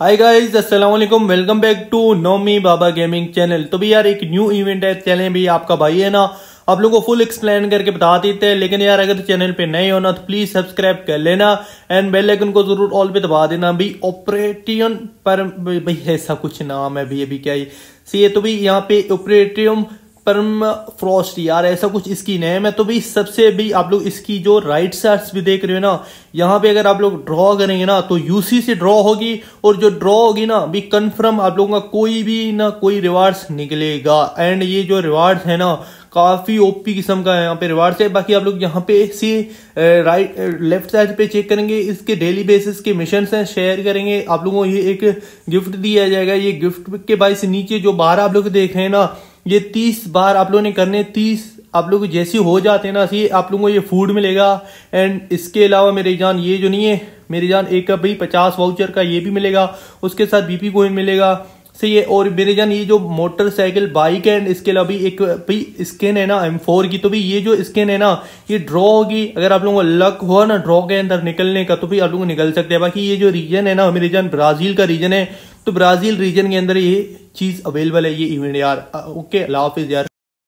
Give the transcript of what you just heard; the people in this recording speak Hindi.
हाय गाइस अस्सलाम वालेकुम welcome back to Nomi Baba gaming channel तो भी यार एक न्यू इवेंट है चैनल भी आपका भाई है ना आप लोगों को फुल एक्सप्लेन करके बता देते हैं लेकिन यार अगर चैनल तो पे नए होना तो प्लीज सब्सक्राइब कर लेना एंड बेल आइकन को जरूर ऑल पे दबा देना भी ऑपरेटियन पर भाई ऐसा कुछ नाम है भी अभी क्या ही ये तो भी यहाँ पे ऑपरेटियम परम फ्रॉस्ट यार ऐसा कुछ इसकी नेम है तो भाई सबसे भी आप लोग इसकी जो राइट साइड्स भी देख रहे हो ना यहाँ पे अगर आप लोग ड्रॉ करेंगे ना तो यूसी से ड्रॉ होगी और जो ड्रॉ होगी ना भी कंफर्म आप लोगों का कोई भी ना कोई रिवार्ड्स निकलेगा एंड ये जो रिवार्ड्स है ना काफ़ी ओपी किस्म का है यहाँ पे रिवार्ड्स है बाकी आप लोग यहाँ पे से राइट लेफ्ट साइड पे चेक करेंगे इसके डेली बेसिस के मिशन हैं शेयर करेंगे आप लोगों को ये एक गिफ्ट दिया जाएगा ये गिफ्ट के से नीचे जो बाहर आप लोग देख रहे हैं ना ये तीस बार आप लोगों ने करने तीस आप लोग जैसे हो जाते हैं ना ये आप लोगों को ये फूड मिलेगा एंड इसके अलावा मेरे जान ये जो नहीं है मेरे जान एक भाई पचास वाउचर का ये भी मिलेगा उसके साथ बीपी कोइन मिलेगा सही है और मेरे जान ये जो मोटरसाइकिल बाइक है एंड इसके अलावा भी एक भाई स्किन है ना एम फोर की तो भी ये जो स्किन है ना ये ड्रॉ होगी अगर आप लोगों को लक हुआ ना ड्रॉ के अंदर निकलने का तो भी आप लोग निकल सकते हैं बाकी ये जो रीजन है ना मेरे जान ब्राज़ील का रीजन है तो ब्राज़ील रीजन के अंदर ये चीज़ अवेलेबल है ये इवेंट यार ओके अल्लाह हाफिज़ यार